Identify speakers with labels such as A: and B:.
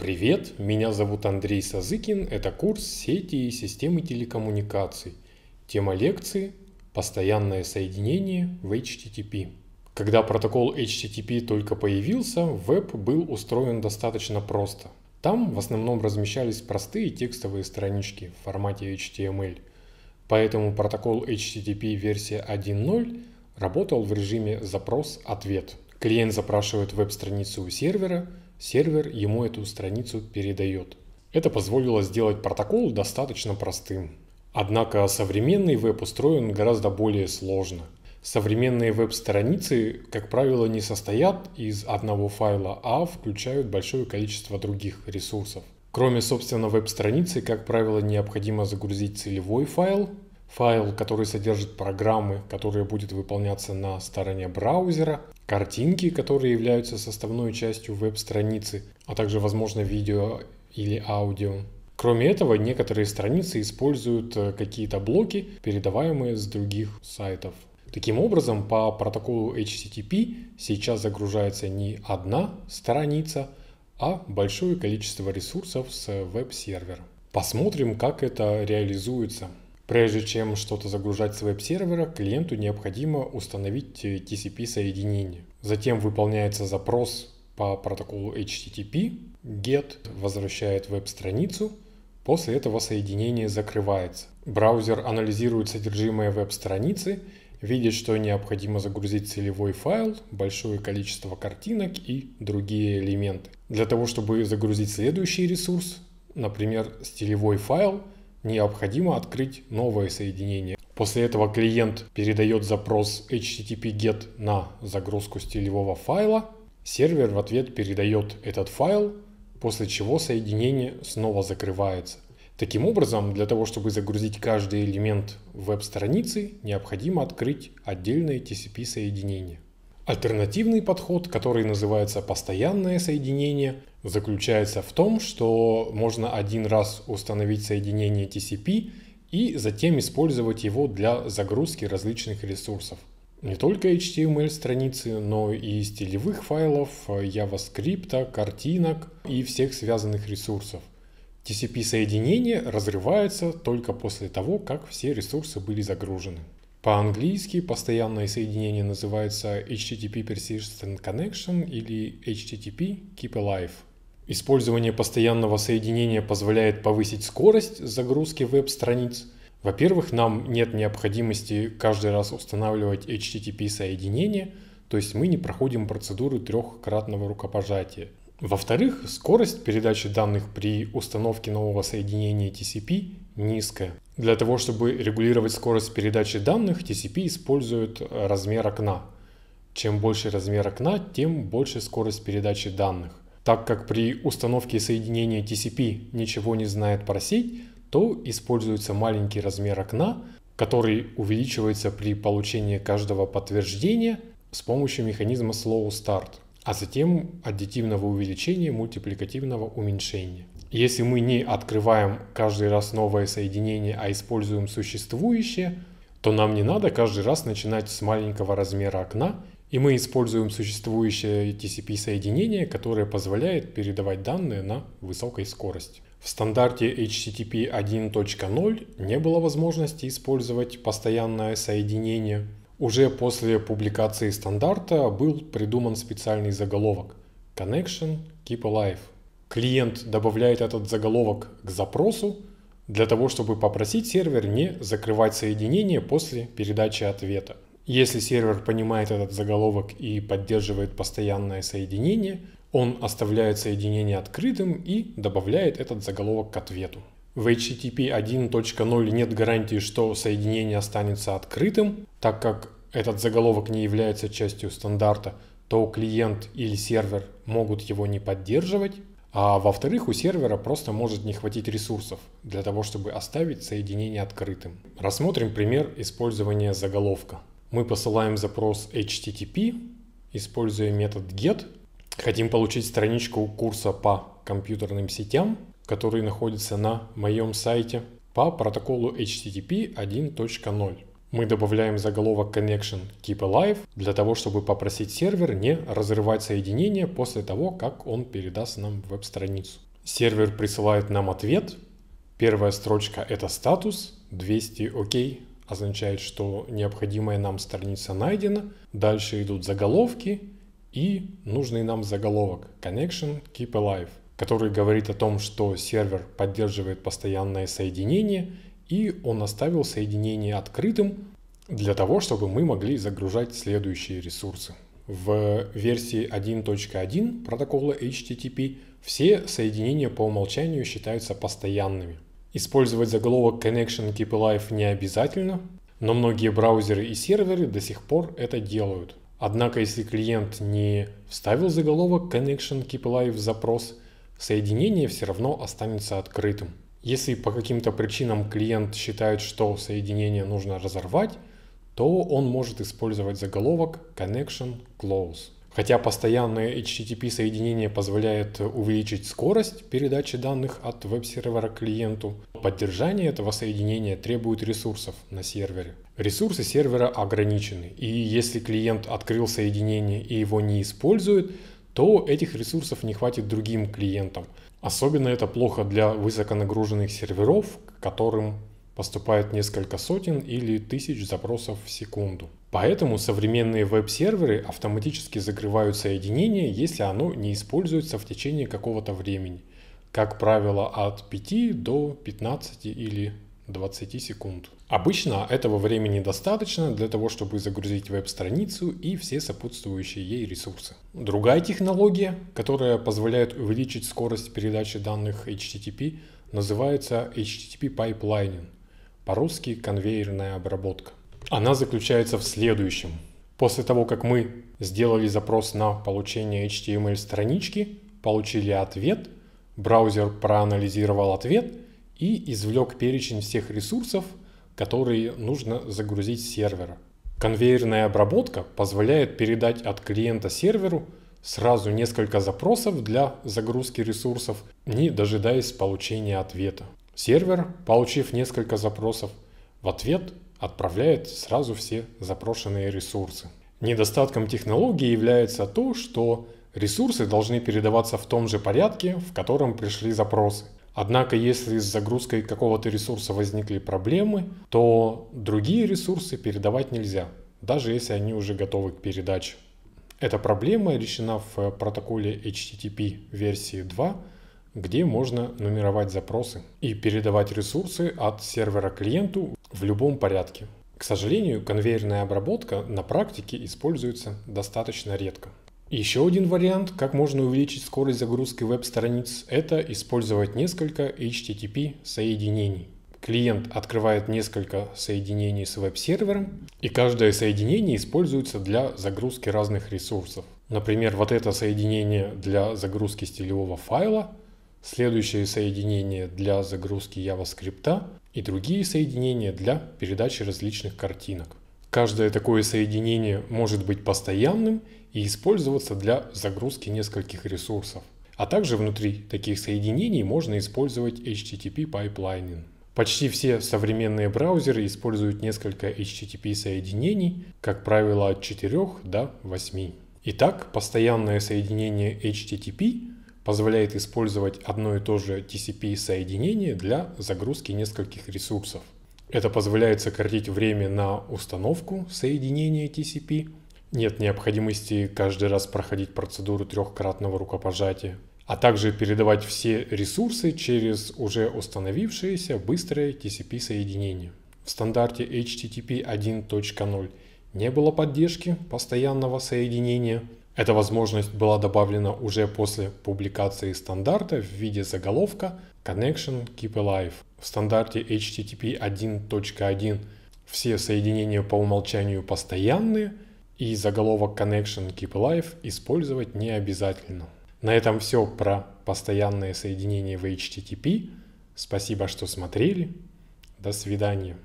A: Привет, меня зовут Андрей Сазыкин, это курс «Сети и системы телекоммуникаций». Тема лекции – «Постоянное соединение в HTTP». Когда протокол HTTP только появился, веб был устроен достаточно просто. Там в основном размещались простые текстовые странички в формате HTML. Поэтому протокол HTTP версия 1.0 работал в режиме запрос-ответ. Клиент запрашивает веб-страницу у сервера – сервер ему эту страницу передает. Это позволило сделать протокол достаточно простым. Однако современный веб устроен гораздо более сложно. Современные веб-страницы, как правило, не состоят из одного файла, а включают большое количество других ресурсов. Кроме, собственно, веб-страницы, как правило, необходимо загрузить целевой файл, файл, который содержит программы, которые будут выполняться на стороне браузера, картинки, которые являются составной частью веб-страницы, а также, возможно, видео или аудио. Кроме этого, некоторые страницы используют э, какие-то блоки, передаваемые с других сайтов. Таким образом, по протоколу HTTP сейчас загружается не одна страница, а большое количество ресурсов с веб-сервера. Посмотрим, как это реализуется. Прежде чем что-то загружать с веб-сервера, клиенту необходимо установить э, TCP-соединение. Затем выполняется запрос по протоколу HTTP, GET возвращает веб-страницу, после этого соединение закрывается. Браузер анализирует содержимое веб-страницы, видит, что необходимо загрузить целевой файл, большое количество картинок и другие элементы. Для того, чтобы загрузить следующий ресурс, например, стилевой файл – необходимо открыть новое соединение. После этого клиент передает запрос HTTP GET на загрузку стилевого файла. Сервер в ответ передает этот файл, после чего соединение снова закрывается. Таким образом, для того, чтобы загрузить каждый элемент веб-страницы, необходимо открыть отдельное TCP-соединение. Альтернативный подход, который называется постоянное соединение, заключается в том, что можно один раз установить соединение TCP и затем использовать его для загрузки различных ресурсов. Не только HTML страницы, но и стилевых файлов, JavaScript, картинок и всех связанных ресурсов. TCP-соединение разрывается только после того, как все ресурсы были загружены. По-английски постоянное соединение называется HTTP Persistent Connection или HTTP Keep Alive. Использование постоянного соединения позволяет повысить скорость загрузки веб-страниц. Во-первых, нам нет необходимости каждый раз устанавливать HTTP соединение, то есть мы не проходим процедуру трехкратного рукопожатия. Во-вторых, скорость передачи данных при установке нового соединения TCP низкая. Для того, чтобы регулировать скорость передачи данных, TCP использует э, размер окна. Чем больше размер окна, тем больше скорость передачи данных. Так как при установке соединения TCP ничего не знает про сеть, то используется маленький размер окна, который увеличивается при получении каждого подтверждения с помощью механизма slow start, а затем аддитивного увеличения мультипликативного уменьшения. Если мы не открываем каждый раз новое соединение, а используем существующее, то нам не надо каждый раз начинать с маленького размера окна, и мы используем существующее TCP-соединение, которое позволяет передавать данные на высокой скорости. В стандарте HTTP 1.0 не было возможности использовать постоянное соединение. Уже после публикации стандарта был придуман специальный заголовок Connection Keep Alive клиент добавляет этот заголовок к запросу для того, чтобы попросить сервер не закрывать соединение после передачи ответа. Если сервер понимает этот заголовок и поддерживает постоянное соединение, он оставляет соединение открытым и добавляет этот заголовок к ответу. В HTTP 1.0 нет гарантии, что соединение останется открытым, так как этот заголовок не является частью стандарта, то клиент или сервер могут его не поддерживать. А во-вторых, у сервера просто может не хватить ресурсов для того, чтобы оставить соединение открытым. Рассмотрим пример использования заголовка. Мы посылаем запрос HTTP, используя метод get. Хотим получить страничку курса по компьютерным сетям, который находится на моем сайте по протоколу HTTP 1.0. Мы добавляем заголовок connection keep alive для того, чтобы попросить сервер не разрывать соединение после того, как он передаст нам веб-страницу. Сервер присылает нам ответ. Первая строчка это статус 200 ОК означает, что необходимая нам страница найдена. Дальше идут заголовки и нужный нам заголовок Connection Keep Alive, который говорит о том, что сервер поддерживает постоянное соединение и он оставил соединение открытым для того, чтобы мы могли загружать следующие ресурсы. В версии 1.1 протокола HTTP все соединения по умолчанию считаются постоянными. Использовать заголовок Connection Keep Alive не обязательно, но многие браузеры и серверы до сих пор это делают. Однако, если клиент не вставил заголовок Connection Keep Alive в запрос, соединение все равно останется открытым. Если по каким-то причинам клиент считает, что соединение нужно разорвать, то он может использовать заголовок Connection Close. Хотя постоянное HTTP соединение позволяет увеличить скорость передачи данных от веб-сервера к клиенту, поддержание этого соединения требует ресурсов на сервере. Ресурсы сервера ограничены, и если клиент открыл соединение и его не использует, то этих ресурсов не хватит другим клиентам, Особенно это плохо для высоконагруженных серверов, к которым поступает несколько сотен или тысяч запросов в секунду. Поэтому современные веб-серверы автоматически закрывают соединение, если оно не используется в течение какого-то времени. Как правило, от 5 до 15 или 20 секунд. Обычно этого времени достаточно для того, чтобы загрузить веб-страницу и все сопутствующие ей ресурсы. Другая технология, которая позволяет увеличить скорость передачи данных HTTP, называется HTTP Pipelining, по-русски конвейерная обработка. Она заключается в следующем. После того, как мы сделали запрос на получение HTML странички, получили ответ, браузер проанализировал ответ – и извлек перечень всех ресурсов, которые нужно загрузить с сервера. Конвейерная обработка позволяет передать от клиента серверу сразу несколько запросов для загрузки ресурсов, не дожидаясь получения ответа. Сервер, получив несколько запросов, в ответ отправляет сразу все запрошенные ресурсы. Недостатком технологии является то, что ресурсы должны передаваться в том же порядке, в котором пришли запросы. Однако, если с загрузкой какого-то ресурса возникли проблемы, то другие ресурсы передавать нельзя, даже если они уже готовы к передаче. Эта проблема решена в протоколе HTTP версии 2, где можно нумеровать запросы и передавать ресурсы от сервера клиенту в любом порядке. К сожалению, конвейерная обработка на практике используется достаточно редко. Еще один вариант, как можно увеличить скорость загрузки веб-страниц, это использовать несколько HTTP соединений. Клиент открывает несколько соединений с веб-сервером, и каждое соединение используется для загрузки разных ресурсов. Например, вот это соединение для загрузки стилевого файла, следующее соединение для загрузки JavaScript и другие соединения для передачи различных картинок. Каждое такое соединение может быть постоянным и использоваться для загрузки нескольких ресурсов. А также внутри таких соединений можно использовать HTTP пайплайнинг. Почти все современные браузеры используют несколько HTTP соединений, как правило от 4 до 8. Итак, постоянное соединение HTTP позволяет использовать одно и то же TCP соединение для загрузки нескольких ресурсов. Это позволяет сократить время на установку соединения TCP. Нет необходимости каждый раз проходить процедуру трехкратного рукопожатия. А также передавать все ресурсы через уже установившееся быстрое TCP соединение. В стандарте HTTP 1.0 не было поддержки постоянного соединения. Эта возможность была добавлена уже после публикации стандарта в виде заголовка Connection Keep Alive. В стандарте HTTP 1.1 все соединения по умолчанию постоянные, и заголовок Connection Keep Alive использовать не обязательно. На этом все про постоянные соединения в HTTP. Спасибо, что смотрели. До свидания.